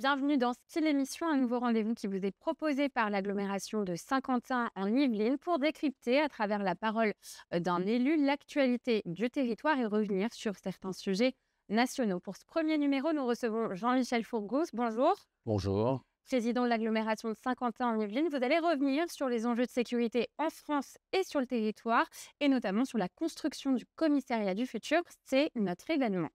Bienvenue dans Style Émission, un nouveau rendez-vous qui vous est proposé par l'agglomération de Saint-Quentin en Yvelines pour décrypter à travers la parole euh, d'un élu l'actualité du territoire et revenir sur certains sujets nationaux. Pour ce premier numéro, nous recevons Jean-Michel Fourgous. Bonjour. Bonjour. Président de l'agglomération de Saint-Quentin en Yvelines, vous allez revenir sur les enjeux de sécurité en France et sur le territoire, et notamment sur la construction du commissariat du futur. C'est notre événement.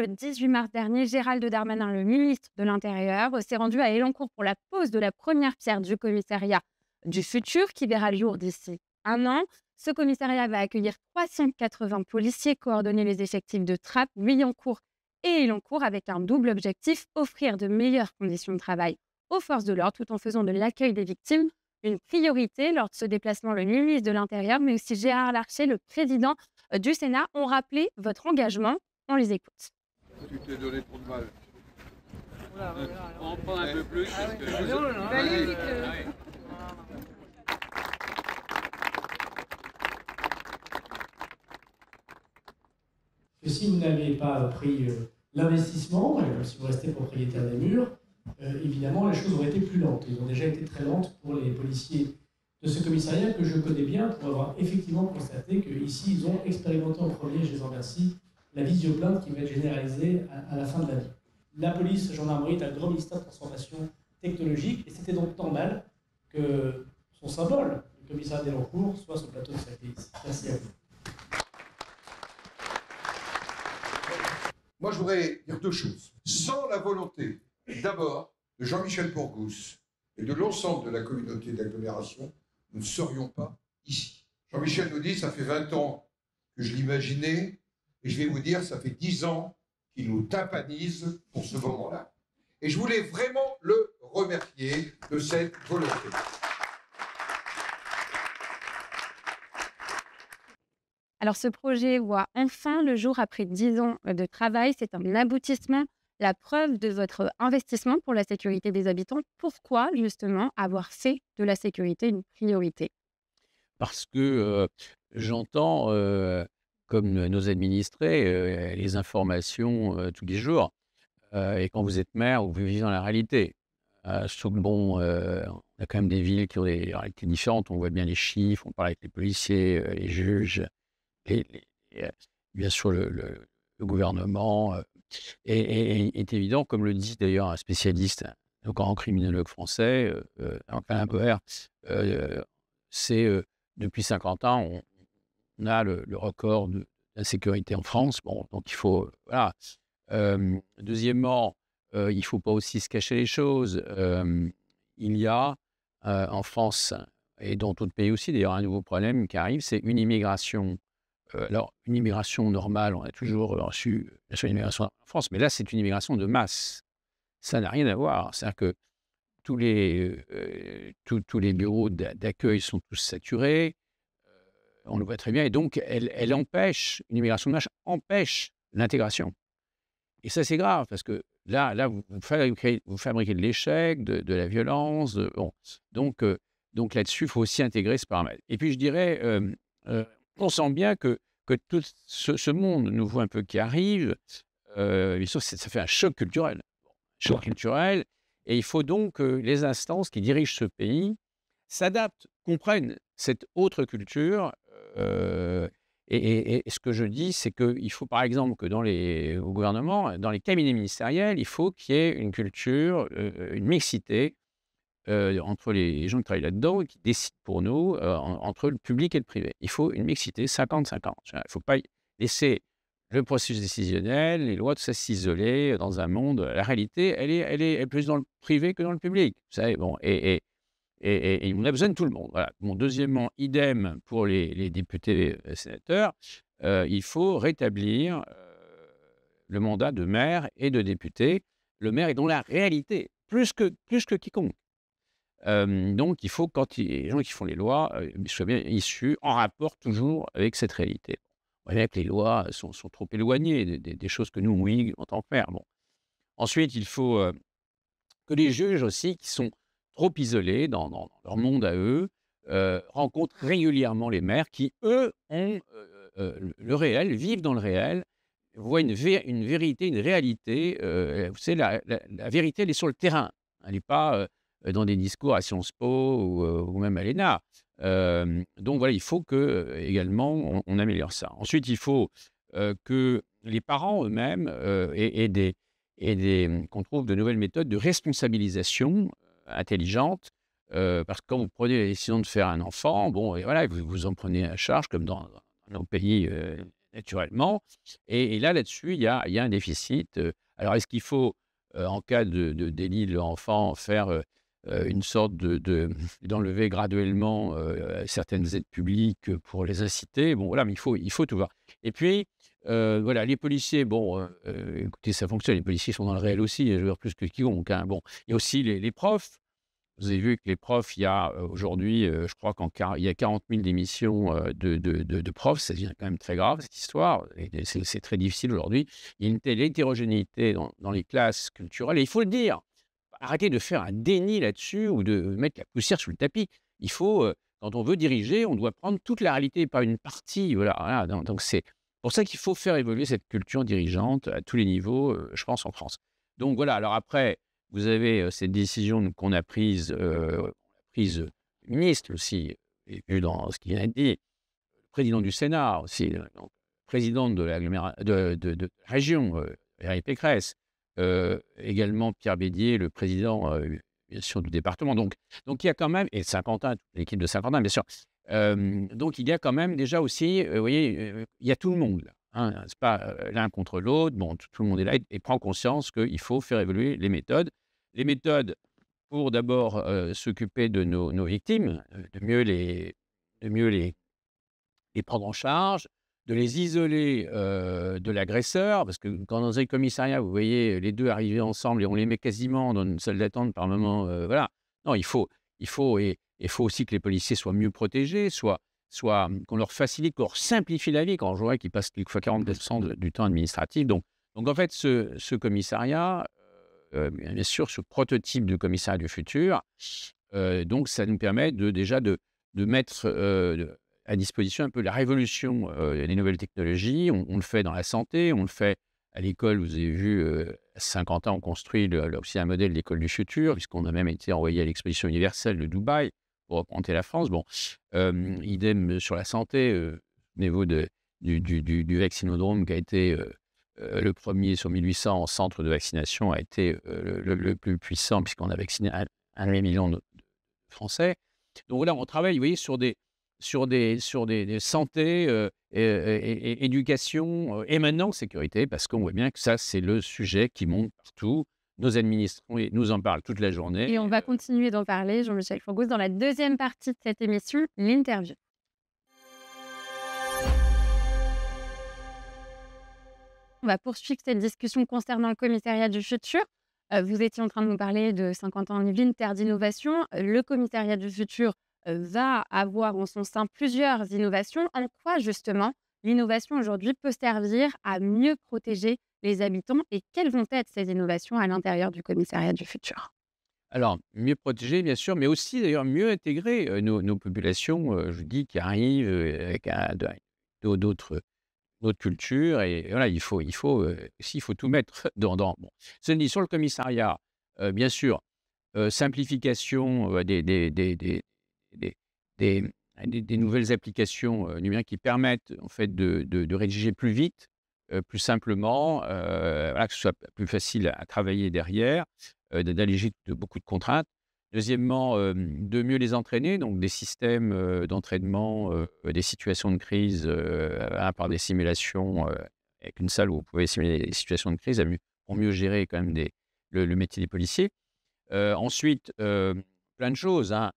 le 18 mars dernier, Gérald Darmanin, le ministre de l'Intérieur, s'est rendu à Elancourt pour la pose de la première pierre du commissariat du futur qui verra le jour d'ici un an. Ce commissariat va accueillir 380 policiers, coordonner les effectifs de Trappes, Guyancourt et Elancourt avec un double objectif, offrir de meilleures conditions de travail aux forces de l'ordre tout en faisant de l'accueil des victimes une priorité. Lors de ce déplacement, le ministre de l'Intérieur, mais aussi Gérard Larcher, le président du Sénat, ont rappelé votre engagement. On les écoute tu t'es donné trop de mal. On prend un peu plus ah si vous euh. n'avez pas pris euh, l'investissement, si vous restez propriétaire des murs, euh, évidemment, les choses auraient été plus lentes. Elles ont déjà été très lentes pour les policiers de ce commissariat que je connais bien pour avoir effectivement constaté qu'ici, ils ont expérimenté en premier, je les en remercie, la visioplainte qui va être généralisée à, la fin de la vie. La police, jean gendarmerie a un grand ministère de transformation technologique et c'était donc tant mal que son symbole, le commissaire d'Elancourt, soit son plateau de satellite. Merci à vous. Moi, je voudrais dire deux choses. Sans la volonté, d'abord, de Jean-Michel Bourgousse et de l'ensemble de la communauté d'agglomération, nous ne serions pas ici. Jean-Michel nous dit, ça fait 20 ans que je l'imaginais, et je vais vous dire, ça fait dix ans qu'il nous tapanise pour ce moment-là. Et je voulais vraiment le remercier de cette volonté. Alors ce projet voit enfin le jour après dix ans de travail. C'est un aboutissement, la preuve de votre investissement pour la sécurité des habitants. Pourquoi justement avoir fait de la sécurité une priorité Parce que euh, j'entends euh, comme nos administrés, euh, les informations euh, tous les jours. Euh, et quand vous êtes maire, vous vivez dans la réalité. sauf que bon, on a quand même des villes qui ont des réalités différentes. On voit bien les chiffres, on parle avec les policiers, les juges, les, bien sûr le, gouvernement. Et, et, est évident, comme le dit d'ailleurs un spécialiste, un grand criminologue français, Alain Boer, c'est depuis 50 ans, on, on a le, record d'insécurité en France. Bon, donc il faut. Euh, deuxièmement, euh, il ne faut pas aussi se cacher les choses. il y a euh, en France, et dans d'autres pays aussi d'ailleurs, un nouveau problème qui arrive c'est une immigration. alors, une immigration normale, on a toujours reçu une immigration en France, mais là, c'est une immigration de masse. Ça n'a rien à voir. C'est-à-dire que tous les, tous, tous les bureaux d'accueil sont tous saturés on le voit très bien, et donc elle, empêche, une immigration de masse empêche l'intégration. Et ça, c'est grave, parce que là, là vous, vous fabriquez, de l'échec, de, la violence. Donc, euh, donc là-dessus, il faut aussi intégrer ce paramètre. Et puis, je dirais, euh, euh, on sent bien que, que tout ce, ce, monde nouveau un peu qui arrive, bien ça fait un choc culturel. Un choc culturel. Et il faut donc que les instances qui dirigent ce pays s'adaptent, comprennent cette autre culture euh, et, ce que je dis, c'est qu'il faut par exemple que dans les, gouvernements, dans les cabinets ministériels, il faut qu'il y ait une culture, euh, une mixité euh, entre les gens qui travaillent là-dedans et qui décident pour nous, entre le public et le privé. Il faut une mixité 50-50. Il ne faut pas laisser le processus décisionnel, les lois, tout ça s'isoler dans un monde. La réalité, elle est, elle est, plus dans le privé que dans le public. Vous savez, bon, et et, on a besoin de tout le monde. Voilà. deuxièmement, idem pour les, députés et euh, sénateurs, euh, il faut rétablir euh, le mandat de maire et de député. Le maire est dans la réalité, plus que, plus que quiconque. donc, il faut, quand les gens qui font les lois soient bien issus, en rapport toujours avec cette réalité. On voit que les lois sont, trop éloignées des, choses que nous, en on entend faire. Bon. Ensuite, il faut que les juges aussi, qui sont trop isolés dans, leur monde à eux, euh, rencontrent régulièrement les mères qui, eux, ont euh, euh, le réel, vivent dans le réel, voient une, une vérité, une réalité. c'est la, la, vérité, elle est sur le terrain. Elle n'est pas dans des discours à Sciences Po ou, même à l'ENA. donc voilà, il faut que également on, améliore ça. Ensuite, il faut que les parents eux-mêmes euh, aient, des, aient des qu'on trouve de nouvelles méthodes de responsabilisation intelligente, euh, parce que quand vous prenez la décision de faire un enfant, bon, et voilà, vous, vous en prenez à charge, comme dans, nos pays euh, naturellement. Et, là, là-dessus, il y a, un déficit. Euh. Alors, est-ce qu'il faut, en cas de, délit de l'enfant, faire une sorte d'enlever graduellement certaines aides publiques pour les inciter Bon, voilà, mais il faut, il faut tout voir. Et puis, euh, voilà, les policiers, bon, euh, euh, écoutez, ça fonctionne. Les policiers sont dans le réel aussi, je veux dire, plus que quiconque. Hein. Bon, il y a aussi les, profs. Vous avez vu que les profs, il y a aujourd'hui, je crois qu'il y a 40 000 démissions de, de, profs. Ça devient quand même très grave, cette histoire. C'est très difficile aujourd'hui. Il y a une telle hétérogénéité dans, les classes culturelles. Et il faut le dire. Arrêtez de faire un déni là-dessus ou de mettre la poussière sous le tapis. Il faut quand on veut diriger, on doit prendre toute la réalité, pas une partie. voilà. donc c'est pour ça qu'il faut faire évoluer cette culture dirigeante à tous les niveaux, je pense, en France. Donc voilà, alors après, vous avez cette décision qu'on a prise, euh, prise ministre aussi, et vu dans ce qu'il a dit, président du Sénat aussi, président de, de, la région, Eric Pécresse, également Pierre Bédier, le président bien sûr, du département. Donc, donc il y a quand même, et Saint-Quentin, l'équipe de Saint-Quentin, bien sûr, donc, il y a quand même déjà aussi, euh, vous voyez, euh, il y a tout le monde. Hein, c'est pas euh, l'un contre l'autre. Bon, tout, le monde est là et, prend conscience qu'il faut faire évoluer les méthodes. Les méthodes pour d'abord s'occuper de nos, victimes, de mieux, les, de mieux les, les prendre en charge, de les isoler de l'agresseur, parce que quand dans un commissariat, vous voyez les deux arriver ensemble et on les met quasiment dans une salle d'attente par moment, voilà. Non, il faut, il faut et, il faut aussi que les policiers soient mieux protégés, soit, soit hum, qu'on leur facilite, qu'on leur simplifie la vie, quand on voit qu'ils passent quelquefois 40% du temps administratif. Donc, donc en fait, ce, commissariat, euh, bien sûr, ce prototype de commissariat du futur, euh, donc ça nous permet de, déjà de, mettre euh, à disposition un peu la révolution des nouvelles technologies. On, le fait dans la santé, on le fait à l'école, vous avez vu, 50 ans, on construit aussi un modèle d'école du futur, puisqu'on a même été envoyé à l'exposition universelle de Dubaï pour représenter la France. Bon, idem sur la santé, euh, vous niveau de, du, du, vaccinodrome qui a été le premier sur 1800 en centre de vaccination, a été le, plus puissant puisqu'on a vacciné un, million de Français. Donc là, on travaille, vous voyez, sur des, sur des, sur des, santé, et, éducation et maintenant sécurité, parce qu'on voit bien que ça, c'est le sujet qui monte partout. Nos administrés nous en parlent toute la journée. Et on va continuer d'en parler, Jean-Michel Fourgous, dans la deuxième partie de cette émission, l'interview. On va poursuivre cette discussion concernant le commissariat du futur. Euh, vous étiez en train de nous parler de 50 ans en terre d'innovation. Euh, le commissariat du futur euh, va avoir en son sein plusieurs innovations. En quoi, justement, l'innovation aujourd'hui peut servir à mieux protéger les habitants et quelles vont être ces innovations à l'intérieur du commissariat du futur alors, mieux protéger, bien sûr, mais aussi d'ailleurs mieux intégrer euh, nos, populations, euh, je je dis, qui arrivent euh, avec d'autres cultures. Et voilà, il faut, il faut, s'il faut tout mettre dans. dans bon. dit sur le commissariat, bien sûr, simplification des des, des, des, des, nouvelles applications numériques qui permettent en fait de, de rédiger plus vite, plus simplement, que ce soit plus facile à travailler derrière, d'alléger de beaucoup de contraintes. Deuxièmement, de mieux les entraîner, donc des systèmes d'entraînement, des situations de crise par des simulations avec une salle où vous pouvez simuler des situations de crise pour mieux gérer quand même des, le, métier des policiers. ensuite, plein de choses. Hein.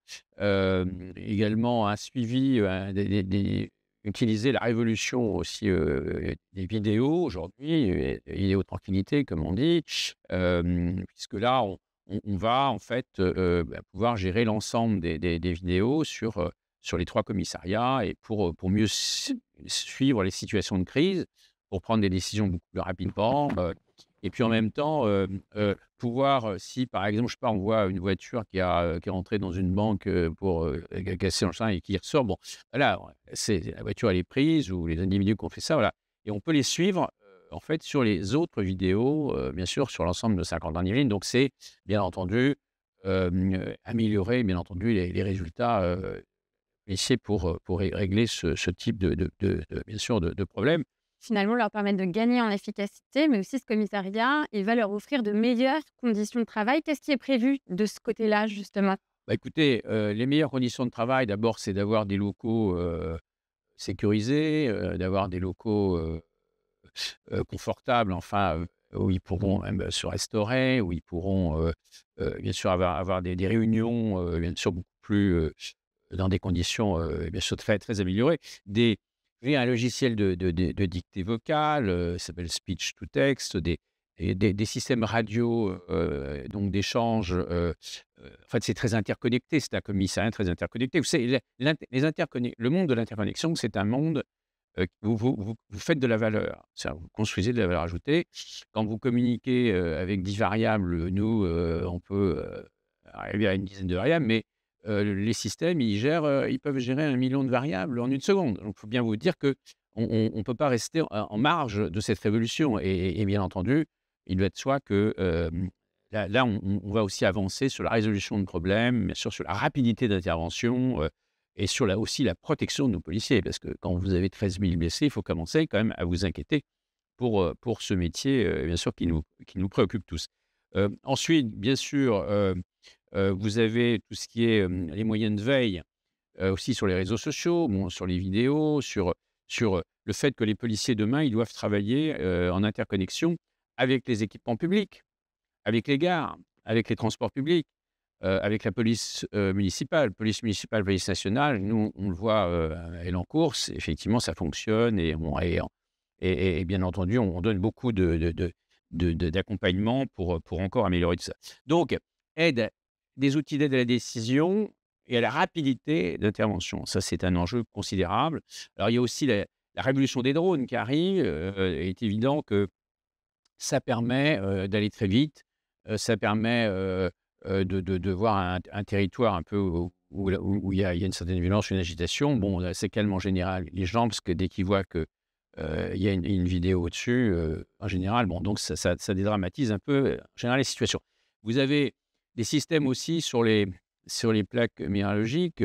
également un suivi des, utiliser la révolution aussi des vidéos aujourd'hui, vidéo tranquillité comme on dit, puisque là on, va en fait bah, pouvoir gérer l'ensemble des, des, vidéos sur, sur les trois commissariats et pour, pour mieux suivre les situations de crise, pour prendre des décisions beaucoup plus rapidement, et puis en mmh même temps, euh, euh, pouvoir, euh, si par exemple, je sais pas, on voit une voiture qui, a, qui est rentrée dans une banque pour casser un chien et qui ressort, bon, là, c'est, la voiture, elle est prise ou les individus qui ont fait ça, voilà. Et on peut les suivre, en fait, sur les autres vidéos, bien sûr, sur l'ensemble de 50 dernières lignes. Donc c'est, bien entendu, améliorer, bien entendu, les, résultats. laissés pour, pour régler ce, type de, bien sûr, de problème finalement leur permettre de gagner en efficacité, mais aussi ce commissariat, il va leur offrir de meilleures conditions de travail. Qu'est-ce qui est prévu de ce côté-là, justement bah, Écoutez, euh, les meilleures conditions de travail, d'abord, c'est d'avoir des locaux euh, sécurisés, euh, d'avoir des locaux confortables, enfin, où ils pourront même eh ben, se restaurer, où ils pourront, bien sûr, avoir, des, des, réunions, bien sûr, beaucoup plus dans des conditions, eh bien sûr, très, très améliorées. Des, j'ai un logiciel de, de, dictée vocale, ça euh, s'appelle Speech to Text, des, des, systèmes radio, euh, donc d'échange. Euh, en fait, c'est très interconnecté, c'est un commissariat très interconnecté. Vous savez, les le monde de l'interconnexion, c'est un monde où vous, vous, faites de la valeur, vous construisez de la valeur ajoutée. Quand vous communiquez avec 10 variables, nous, on peut arriver à une dizaine de variables, mais euh, les systèmes, ils, gèrent, euh, ils peuvent gérer un million de variables en une seconde. Donc, il faut bien vous dire que on ne peut pas rester en, marge de cette révolution. Et, bien entendu, il doit être soi que euh, là, on, va aussi avancer sur la résolution de problèmes, bien sûr, sur la rapidité d'intervention et sur la, aussi la protection de nos policiers. Parce que quand vous avez 13 000 blessés, il faut commencer quand même à vous inquiéter pour, pour ce métier, bien sûr, qui nous, qui nous préoccupe tous. ensuite, bien sûr, vous avez tout ce qui est les moyens de veille aussi sur les réseaux sociaux, bon, sur les vidéos, sur, sur le fait que les policiers demain, ils doivent travailler en interconnexion avec les équipements publics, avec les gares, avec les transports publics, avec la police municipale, police municipale, police nationale. Nous, on le voit, euh, elle en course. Effectivement, ça fonctionne et, et, et, bien entendu, on donne beaucoup d'accompagnement de, de, pour, pour encore améliorer tout ça. Donc, aide des outils d'aide à la décision et à la rapidité d'intervention. Ça, c'est un enjeu considérable. Alors, il y a aussi la, révolution des drones qui arrive. il euh, est évident que ça permet euh, d'aller très vite, euh, ça permet de, de, voir un, territoire un peu où, où, il, y a, il une certaine violence, une agitation. Bon, c'est calme en général. Les gens, parce que dès qu'ils voient que il y a une, vidéo au-dessus, en général, bon, donc ça, ça dédramatise un peu, en général, les situations. Vous avez des systèmes mmh. aussi sur les, sur les plaques minéralogiques.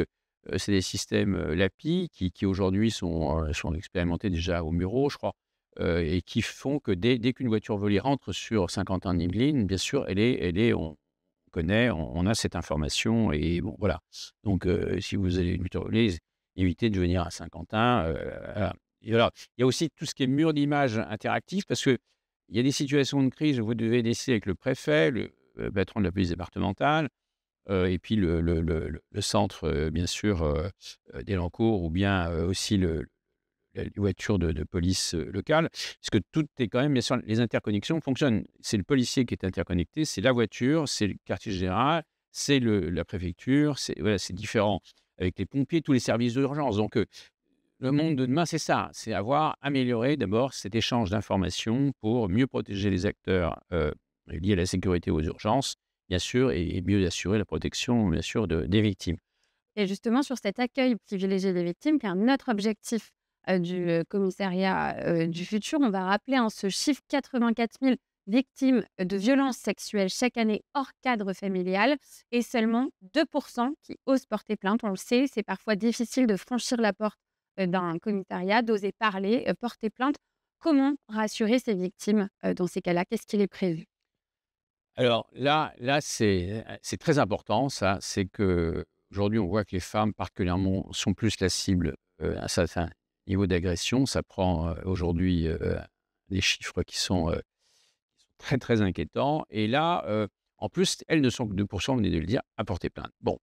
c'est des systèmes LAPI qui, qui aujourd'hui sont, sont expérimentés déjà au Muro, je crois, et qui font que dès, dès qu'une voiture volée rentre sur Saint-Quentin-Yvelines, bien sûr, elle est, elle est, on connaît, on, a cette information, et bon, voilà. Donc, si vous avez une voiture volée, évitez de venir à Saint-Quentin. il y a aussi tout ce qui est mur d'image interactif, parce que il y a des situations de crise vous devez laisser avec le préfet, le, patron de la police départementale, euh, et puis le, centre, euh, bien sûr, euh, d'Elancourt, ou bien aussi le, les voitures de, police locale, parce que tout est quand même, bien sûr, les interconnexions fonctionnent. C'est le policier qui est interconnecté, c'est la voiture, c'est le quartier général, c'est la préfecture, c'est différent avec les pompiers, tous les services d'urgence. Donc, le monde de demain, c'est ça, c'est avoir amélioré d'abord cet échange d'informations pour mieux protéger les acteurs euh, liées à la sécurité aux urgences, bien sûr, et, mieux assurer la protection, bien sûr, des victimes. Et justement, sur cet accueil privilégié des victimes, qui est un autre objectif euh, du euh, commissariat euh, du futur, on va rappeler en hein, ce chiffre 84 000 victimes de violences sexuelles chaque année hors cadre familial et seulement 2% qui osent porter plainte. On le sait, c'est parfois difficile de franchir la porte d'un commissariat, d'oser parler, porter plainte. Comment rassurer ces victimes dans ces cas-là Qu'est-ce qu'il est prévu alors là, là euh, c'est très important, ça. C'est que aujourd'hui, on voit que les femmes, particulièrement, sont plus la cible euh, à un certain niveau d'agression. Ça prend euh, aujourd'hui des chiffres qui sont, très, très inquiétants. Et là, en plus, elles ne sont que 2%, on venait de le dire, à porter plainte. Bon,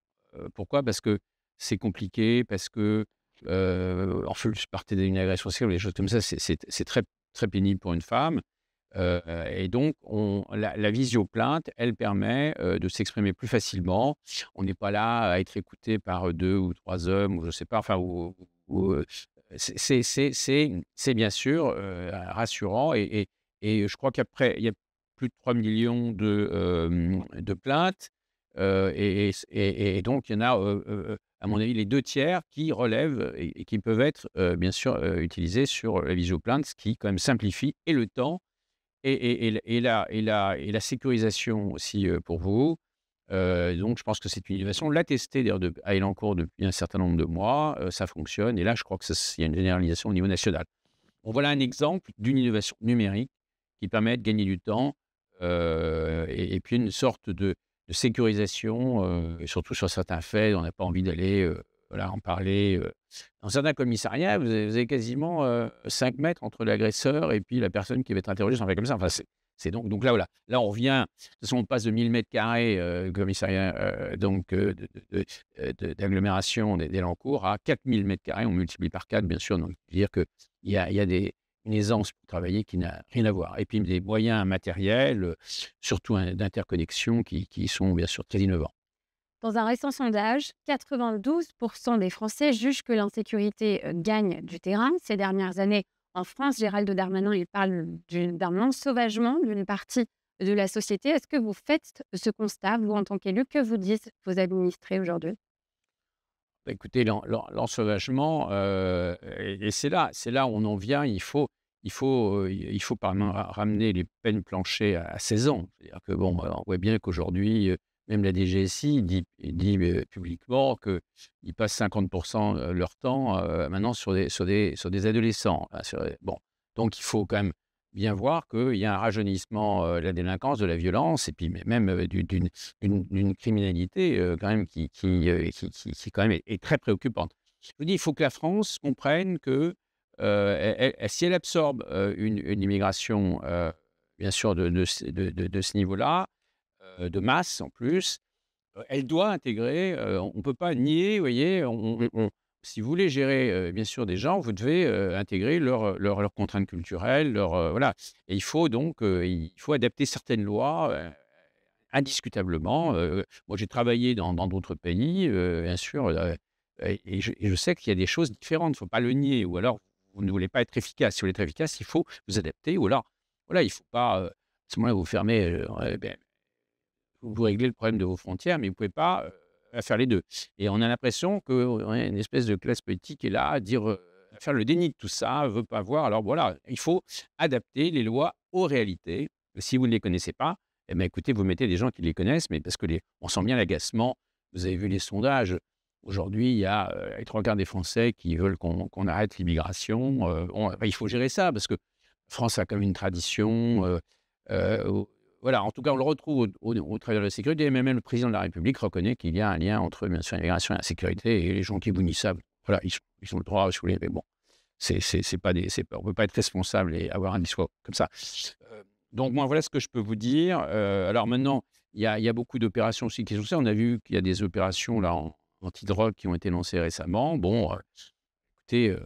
pourquoi Parce que c'est compliqué, parce que, en plus, partez d'une agression sexuelle, des choses comme ça, c'est très, très pénible pour une femme. Euh, et donc, la, la visioplainte, elle permet euh, de s'exprimer plus facilement. On n'est pas là à être écouté par deux ou trois hommes, ou je ne sais pas. Enfin, euh, c'est bien sûr rassurant. Et, je crois qu'après, il y a plus de 3 millions de, plaintes. Et, et, donc, il y en a, à mon avis, les deux tiers qui relèvent et, qui peuvent être, bien sûr, utilisés sur la visioplainte, ce qui, quand même, simplifie et le temps et, et, la, et, la, sécurisation aussi pour vous. donc, je pense que c'est une innovation. On l'a testée d'ailleurs à Elancourt depuis un certain nombre de mois. ça fonctionne. Et là, je crois qu'il y a une généralisation au niveau national. Bon, voilà un exemple d'une innovation numérique qui permet de gagner du temps et, puis une sorte de, sécurisation, surtout sur certains faits. On n'a pas envie d'aller en parler dans certains commissariats, vous avez, quasiment 5 euh, mètres entre l'agresseur et puis la personne qui va être interrogée, fait comme ça. c'est donc, là, Là, on revient. De toute on passe de 1000 mètres carrés, euh, commissariat euh, donc d'agglomération de, d'Elancourt à 4000 mètres carrés. On multiplie par 4, bien sûr. Donc, dire y a, des, une aisance pour travailler qui n'a rien à voir. Et puis, des moyens matériels, surtout hein, d'interconnexion, qui sont bien sûr très innovants. Dans un récent sondage, 92% des Français jugent que l'insécurité euh, gagne du terrain. Ces dernières années, en France, Gérald Darmanin, il parle d'un ensauvagement d'une partie de la société. Est-ce que vous faites ce constat, vous, en tant qu'élu Que vous dites vos administrés aujourd'hui bah, Écoutez, l'ensauvagement, euh, et, c'est là, c'est là où on en vient. Il faut, il faut, euh, il faut ramener les peines planchées à, 16 ans. C'est-à-dire que bon, bah, on voit bien qu'aujourd'hui, même la DGSI dit, dit publiquement qu'ils passent 50% de leur temps maintenant sur des, sur des, adolescents. bon. Donc il faut quand même bien voir qu'il y a un rajeunissement de la délinquance, de la violence, et puis même d'une criminalité quand même qui, qui, quand même est, très préoccupante. Je vous dis, il faut que la France comprenne que si elle absorbe une, immigration, bien sûr, de, de, de ce niveau-là, euh, de masse en plus, euh, elle doit intégrer, euh, on ne peut pas nier, vous voyez, si vous voulez gérer bien sûr des gens, vous devez intégrer leurs leur, contraintes culturelles, leur, voilà. Et il faut donc il faut adapter certaines lois indiscutablement. Mmh. moi, j'ai travaillé dans d'autres pays, bien sûr, et, je, sais qu'il y a des choses différentes. Il ne faut pas le nier, ou alors vous ne voulez pas être efficace. Si vous voulez être efficace, il faut vous adapter, ou alors, voilà, il ne faut pas. à ce moment-là, vous fermez eh ben, vous réglez le problème de vos frontières, mais vous ne pouvez pas faire les deux. Et on a l'impression qu'une espèce de classe politique est là à dire faire le déni de tout ça, ne veut pas voir. Alors voilà, il faut adapter les lois aux réalités. Si vous ne les connaissez pas, eh ben, écoutez, vous mettez des gens qui les connaissent, mais parce que on sent bien l'agacement. Vous avez vu les sondages. Aujourd'hui, il y a les trois quarts des Français qui veulent qu'on arrête l'immigration. il faut gérer ça parce que France a quand même une tradition voilà, en tout cas, on le retrouve au, au, travers de la sécurité, mais même le président de la République reconnaît qu'il y a un lien entre, bien l'immigration et la sécurité, et les gens qui bounissent, voilà, ils, ils, ont le droit, si vous voulez, mais bon, c'est, c'est, pas des, on ne peut pas être responsable et avoir un discours comme ça. Euh, donc, moi, voilà ce que je peux vous dire. Euh, alors maintenant, il y, y a, beaucoup d'opérations aussi qui sont faites. On a vu qu'il y a des opérations là, en, anti-drogue qui ont été lancées récemment. Bon, euh, écoutez,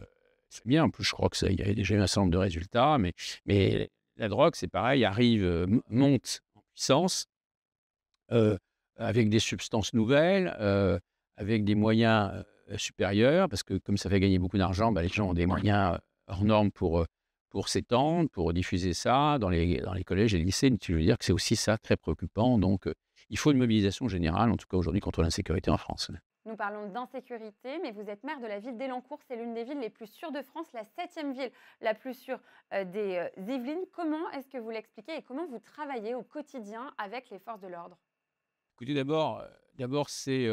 c'est bien. En plus, je crois que ça, il y a déjà eu un certain nombre de résultats, mais, mais la drogue, c'est pareil, arrive, monte en puissance avec des substances nouvelles, avec des moyens supérieurs, parce que comme ça fait gagner beaucoup d'argent, bah, les gens ont des moyens hors normes pour, pour s'étendre, pour diffuser ça dans les, dans les collèges et les lycées. Je veux dire que c'est aussi ça très préoccupant. Donc, il faut une mobilisation générale, en tout cas aujourd'hui, contre l'insécurité en France. Nous parlons d'insécurité, mais vous êtes maire de la ville d'Elancourt. C'est l'une des villes les plus sûres de France, la septième ville la plus sûre euh, des euh, Yvelines. Comment est-ce que vous l'expliquez et comment vous travaillez au quotidien avec les forces de l'ordre Écoutez, d'abord, euh, d'abord c'est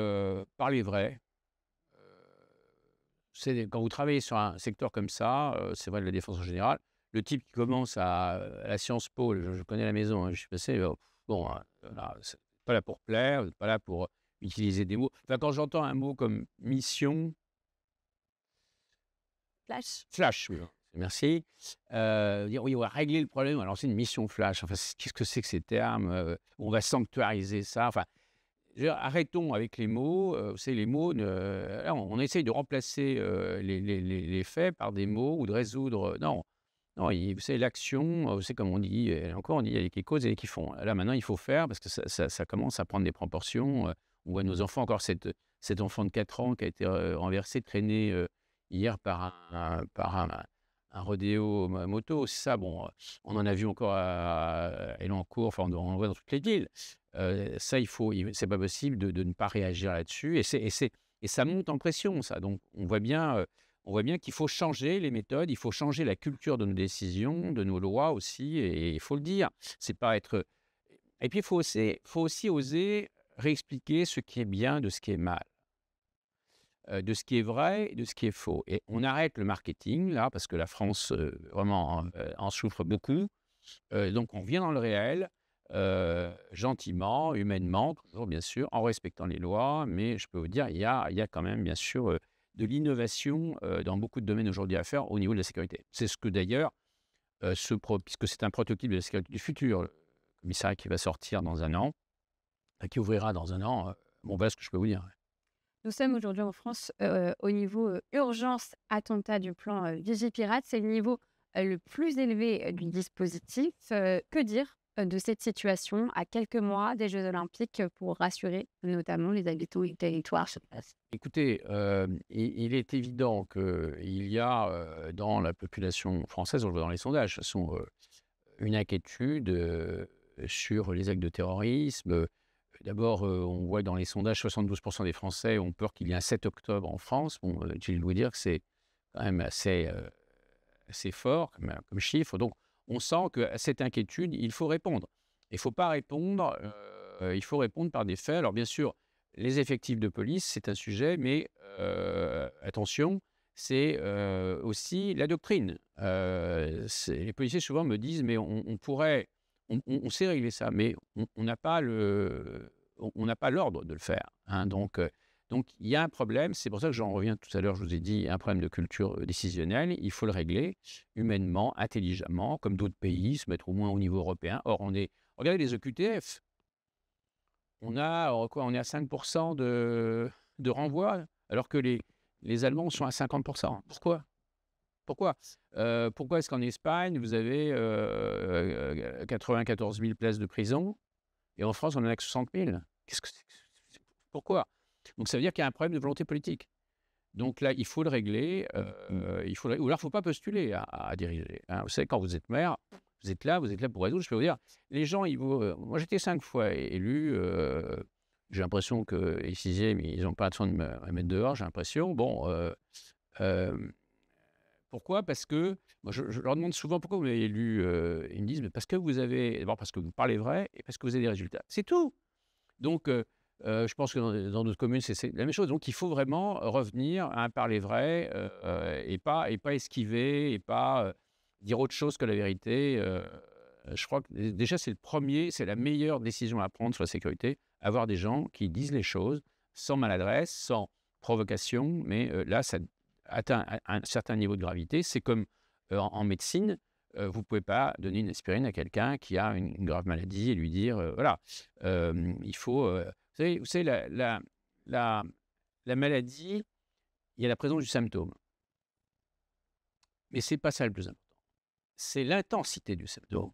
parler vrai. c'est, quand vous travaillez sur un secteur comme ça, c'est vrai de la défense en général, le type qui commence à, la Sciences Po, je, connais la maison, hein, je suis passé, bon, hein, c'est pas là pour plaire, pas là pour utiliser des mots. Enfin, quand j'entends un mot comme mission. Flash. Flash, oui. Merci. Euh, dire oui, on va régler le problème, Alors, c'est lancer une mission flash. Enfin, qu'est-ce que c'est que ces termes euh, On va sanctuariser ça. Enfin, arrêtons avec les mots. c'est euh, les mots. on, essaye de remplacer les, les, les, faits par des mots ou de résoudre. non, non. savez l'action. savez, comme on dit. Encore, on dit il y a des causes et qui font. Là, maintenant, il faut faire parce que ça, ça commence à prendre des proportions ou à nos enfants. Encore cette, cet enfant de 4 ans qui a été euh, renversé, traîné euh, hier par un, par un, rodéo moto. Ça, bon, euh, on en a vu encore à Elancourt, on en voit dans toutes les villes. ça, il faut, c'est pas possible de, de, ne pas réagir là-dessus. Et, et, et, ça monte en pression, ça. Donc, on voit bien, on voit bien qu'il faut changer les méthodes, il faut changer la culture de nos décisions, de nos lois aussi, et il faut le dire. C'est pas être. Et puis, il faut aussi, faut aussi oser réexpliquer ce qui est bien de ce qui est mal, de ce qui est vrai et de ce qui est faux. Et on arrête le marketing, là, parce que la France, vraiment, hein, en, souffre beaucoup. donc, on vient dans le réel, gentiment, humainement, toujours, bien sûr, en respectant les lois. Mais je peux vous dire, il y a, il y a quand même, bien sûr, de l'innovation dans beaucoup de domaines aujourd'hui à faire au niveau de la sécurité. C'est ce que, d'ailleurs, ce puisque c'est un prototype de la sécurité du futur, le commissariat qui va sortir dans un an, qui ouvrira dans un an. Euh, bon, voilà ce que je peux vous dire. Nous sommes aujourd'hui en France euh, au niveau euh, urgence attentat du plan Vigipirate. C'est le niveau le plus élevé du dispositif. que dire de cette situation à quelques mois des Jeux Olympiques pour rassurer notamment les habitants du territoire Écoutez, il, est évident qu'il y a dans la population française, on voit dans les sondages, façon, une inquiétude sur les actes de terrorisme D'abord, euh, on voit dans les sondages, 72% des Français ont peur qu'il y ait un 7 octobre en France. Bon, je euh, vous dire que c'est quand même assez, euh, fort comme, chiffre. Donc, on sent qu'à cette inquiétude, il faut répondre. Il ne faut pas répondre, il faut répondre par des faits. Alors, bien sûr, les effectifs de police, c'est un sujet, mais attention, c'est aussi la doctrine. les policiers souvent me disent, mais on, pourrait on, sait régler ça, mais on n'a pas le, on n'a pas l'ordre de le faire. Hein. donc, euh, donc il y a un problème, c'est pour ça que j'en reviens tout à l'heure, je vous ai dit, un problème de culture euh, décisionnelle, il faut le régler humainement, intelligemment, comme d'autres pays, se mettre au moins au niveau européen. Or, on est, regardez les EQTF, on, a, euh, on est à 5% de, de renvoi, alors que les, les Allemands sont à 50%. Pourquoi pourquoi Pourquoi est-ce qu'en Espagne, vous avez 94 000 places de prison et en France, on en a que 60 000. Qu'est-ce que Pourquoi Donc ça veut dire qu'il y a un problème de volonté politique. Donc là, il faut le régler. Euh, il faut Ou alors, il ne faut pas postuler à, diriger. Hein. Vous savez, quand vous êtes maire, vous êtes là, vous êtes là pour résoudre. Je peux vous dire, les gens, ils vous... Euh, moi j'étais cinq fois élu. Euh, j'ai l'impression que les sixièmes, ils n'ont pas de me mettre dehors, j'ai l'impression. Bon, pourquoi Parce que moi, je, leur demande souvent pourquoi vous avez lu. Euh, ils me disent mais parce que vous avez d'abord parce que vous parlez vrai et parce que vous avez des résultats. C'est tout. Donc euh, euh, je pense que dans, d'autres notre commune c'est la même chose. Donc il faut vraiment revenir à un parler vrai et pas et pas esquiver et pas dire autre chose que la vérité. je crois que déjà c'est le premier, c'est la meilleure décision à prendre sur la sécurité. Avoir des gens qui disent les choses sans maladresse, sans provocation, mais là ça atteint un, certain niveau de gravité, c'est comme euh, en, médecine, euh, vous ne pouvez pas donner une aspirine à quelqu'un qui a une, grave maladie et lui dire, euh, voilà, il faut... vous savez, vous la, la, la, maladie, il y a la présence du symptôme. Mais ce n'est pas ça le plus important. C'est l'intensité du symptôme.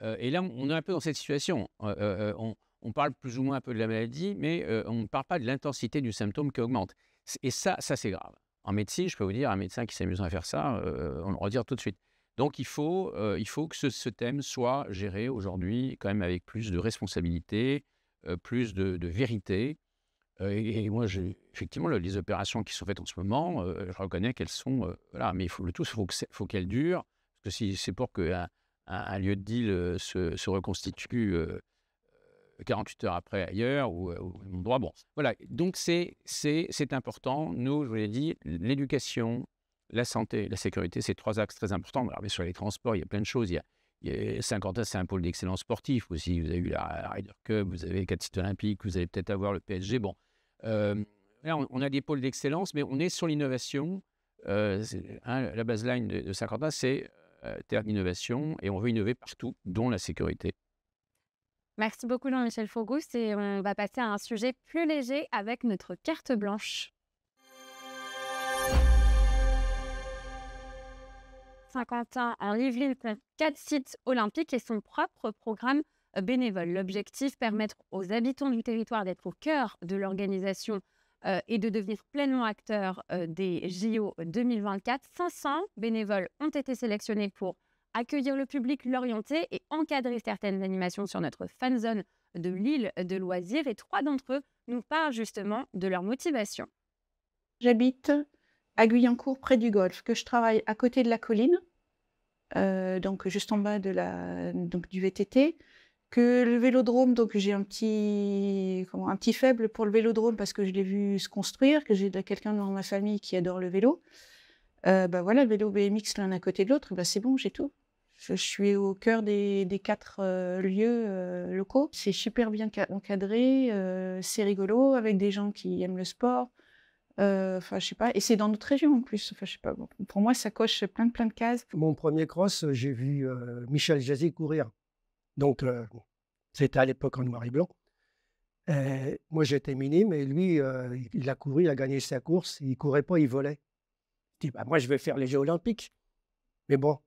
et là, on est un peu dans cette situation. on, parle plus ou moins un peu de la maladie, mais on ne parle pas de l'intensité du symptôme qui augmente. Et ça, ça c'est grave. En médecine, je peux vous dire, un médecin qui s'amuse à faire ça, euh, on le redire tout de suite. Donc il faut, euh, il faut que ce, thème soit géré aujourd'hui quand même avec plus de responsabilité, euh, plus de, vérité. Et, moi, effectivement, les opérations qui sont faites en ce moment, je reconnais qu'elles sont... voilà, mais il faut, le tout, il faut, faut qu'elles durent. Parce que si c'est pour qu'un un, lieu de deal se, se reconstitue 48 heures après ailleurs ou, au euh, droit endroit. Bon, voilà. Donc c'est important. Nous, je vous l'ai dit, l'éducation, la santé, la sécurité, c'est trois axes très importants. Sur les transports, il y a plein de choses. Il y a, Saint-Quentin, c'est un pôle d'excellence sportif aussi. Vous avez eu la Ryder Cup, vous avez les quatre sites olympiques, vous allez peut-être avoir le PSG. Bon, euh, là, on, a des pôles d'excellence, mais on est sur l'innovation. Euh, hein, la baseline de, Saint-Quentin, c'est terre d'innovation, et on veut innover partout, dont la sécurité. Merci beaucoup Jean-Michel Fogus et on va passer à un sujet plus léger avec notre carte blanche. 51 en Yvelines compte 4 sites olympiques et son propre programme bénévole. L'objectif, permettre aux habitants du territoire d'être au cœur de l'organisation euh, et de devenir pleinement acteurs euh, des JO 2024. 500 bénévoles ont été sélectionnés pour accueillir le public, l'orienter et encadrer certaines animations sur notre fan zone de l'île de loisirs. Et trois d'entre eux nous parlent justement de leur motivation. J'habite à Guyancourt, près du golfe, que je travaille à côté de la colline, euh, donc juste en bas de la, donc du VTT que le vélodrome, donc j'ai un petit, comment, un petit faible pour le vélodrome parce que je l'ai vu se construire, que j'ai quelqu'un dans ma famille qui adore le vélo. Euh, bah voilà, le vélo BMX l'un à côté de l'autre, bah c'est bon, j'ai tout. Je suis au cœur des, quatre euh, lieux euh, locaux. C'est super bien encadré, euh, c'est rigolo, avec des gens qui aiment le sport. Enfin, je sais pas. Et c'est dans notre région en plus. Enfin, je sais pas. pour moi, ça coche plein de plein de cases. Mon premier cross, j'ai vu Michel Jazzy courir. Donc, c'était à l'époque en noir et blanc. moi, j'étais minime et lui, il a couru, il a gagné sa course. Il courait pas, il volait. Je dis, bah, moi, je vais faire les Jeux Olympiques. Mais bon,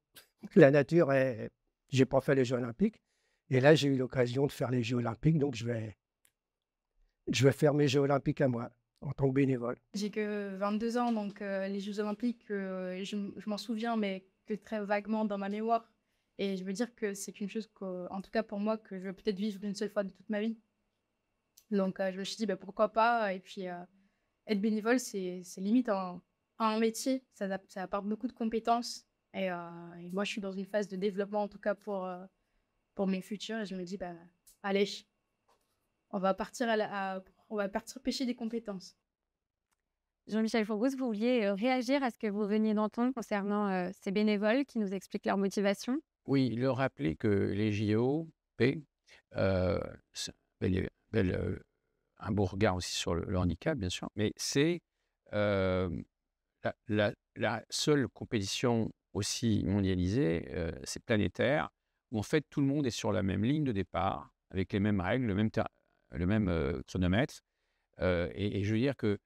la nature est. J'ai pas fait les Jeux Olympiques. Et là, j'ai eu l'occasion de faire les Jeux Olympiques. Donc, je vais, je vais faire mes Jeux Olympiques à moi en tant que bénévole. J'ai que 22 ans, donc euh, les Jeux Olympiques, euh, je, m'en souviens, mais que très vaguement dans ma mémoire. Et je veux dire que c'est une chose, en tout cas pour moi, que je vais peut-être vivre une seule fois de toute ma vie. Donc euh, je me suis dit, bah, pourquoi pas Et puis, être bénévole, c'est limite un, un métier. ça apporte beaucoup de compétences euh, et, moi, je suis dans une phase de développement, en tout cas pour, euh, pour mes futurs. Et je me dis, bah, allez, on va partir, à on va partir pêcher des compétences. Jean-Michel Fourgousse, vous vouliez euh, réagir à ce que vous veniez d'entendre concernant ces bénévoles qui nous expliquent leur motivation Oui, leur rappeler que les JO, P, un beau regard aussi sur le, handicap, bien sûr, mais c'est la, la, seule compétition aussi mondialisé, euh, c'est planétaire, où en fait tout le monde est sur la même ligne de départ, avec les mêmes règles, le même, le même euh, chronomètre. Euh, et, je veux dire que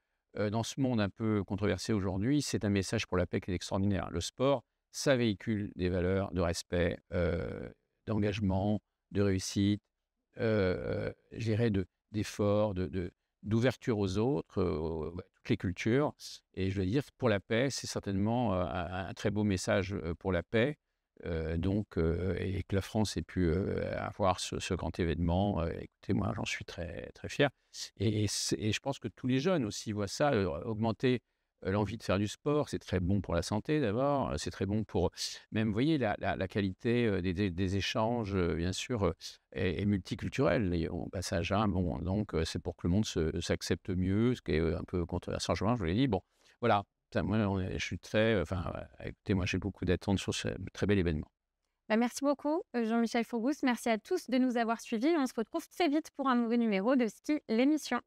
dans ce monde un peu controversé aujourd'hui, c'est un message pour la paix qui est extraordinaire. Le sport, ça véhicule des valeurs de respect, d'engagement, de réussite, euh, je dirais, d'effort, de, d'ouverture aux autres, les cultures. Et je veux dire, pour la paix, c'est certainement un, très beau message pour la paix. donc, et que la France ait pu avoir ce, grand événement, écoutez, moi, j'en suis très, très fier. et, je pense que tous les jeunes aussi voient ça, augmenter euh, l'envie de faire du sport, c'est très bon pour la santé d'abord, euh, c'est très bon pour euh, même, vous voyez, la, la, qualité des, des, échanges, bien sûr, est, multiculturelle. on passe à bon, donc c'est pour que le monde s'accepte mieux, ce qui est un peu contre la juin, je vous l'ai dit. Bon, voilà, moi, je suis très, enfin, écoutez, moi j'ai beaucoup d'attentes sur ce très bel événement. Bah, merci beaucoup, Jean-Michel Fourgous. Merci à tous de nous avoir suivis. On se retrouve très vite pour un nouveau numéro de Ski, l'émission.